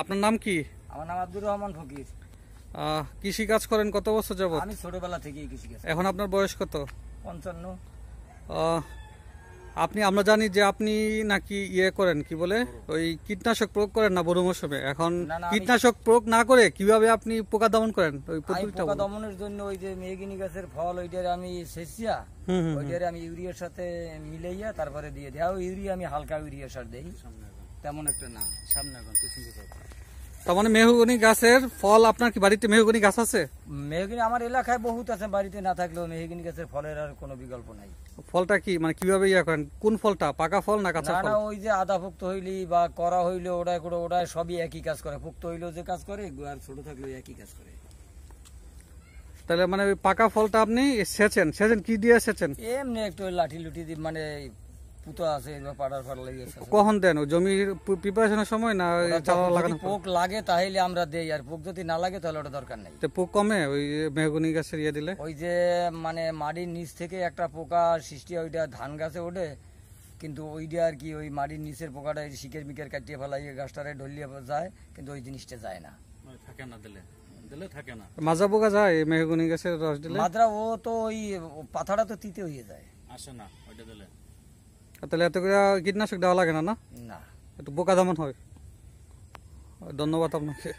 আপনার নাম কি আমার নাম আব্দুর রহমান ফকির কৃষি কাজ করেন কত বছর যাবত আমি ছোটবেলা থেকে কৃষি কাজ এখন আপনার বয়স কত পঞ্চান্ন আপনি আমরা জানি যে আপনি নাকি ইয়ে করেন কি বলে ওই কীটনাশক প্রয়োগ করেন না বড় মৌসুমে এখন কীটনাশক প্রয়োগ না করে কিভাবে আপনি পোকা দমন করেন ওই পদ্ধতিটা পোকা দমনের জন্য ওই যে মেহগিনি গাছের ফল ওইটারে আমি সেচিয়া ওইটারে আমি ইউরিয়ার সাথে মিলাইয়া তারপরে দিয়ে দেওয়া ইউরিয়া আমি হালকা ইউরিয়া সার দেই তেমন একটা না সামনে এখন পিছন দিকে তার মানে মেহগনি গাছের ফল আপনার কি বাড়িতে মেহগনি গাছ আছে মেহগনি আমার এলাকায় বহুত আছে বাড়িতে না থাকলেও মেহগনি গাছের ফলের আর কোনো বিকল্প নাই ফলটা কি মানে কিভাবে ইয়া করেন কোন ফলটা পাকা ফল না কাঁচা ফল না ওই যে আদা পুক্ত হইলি বা করা হইলে ওড়ায় করে ওড়ায় সবই একই কাজ করে পুক্ত হইলেও যে কাজ করে আর ছোট থাকলেও একই কাজ করে তাহলে মানে পাকা ফলটা আপনি সেচেন সেচেন কি দিয়ে সেচেন এমনি একটু লাঠি লুটি দিয়ে মানে পুতা কখন দেন জমির প্রিপারেশনের সময় না চালা লাগানো পোক লাগে তাহলে আমরা দেই আর পোক যদি না লাগে তাহলে ওটা দরকার নেই তো পোক কমে ওই গাছের ইয়ে দিলে ওই যে মানে মাটির নিচ থেকে একটা পোকা সৃষ্টি ওইটা ধান গাছে ওঠে কিন্তু ওইটা আর কি ওই মাটির নিচের পোকাটা শিকের মিকের কাটিয়ে ফেলাই গাছটারে ঢলিয়ে যায় কিন্তু ওই জিনিসটা যায় না মানে থাকে না দিলে মাজা পোকা যায় মেহগুনি গাছের রস দিলে মাদ্রা ও তো ওই পাতাটা তো তিতে হয়ে যায় আসে না ওইটা দিলে তাহলে এত করে কীটনাশক দেওয়া লাগে না না একটু বোকা যেমন হয় ধন্যবাদ আপনাকে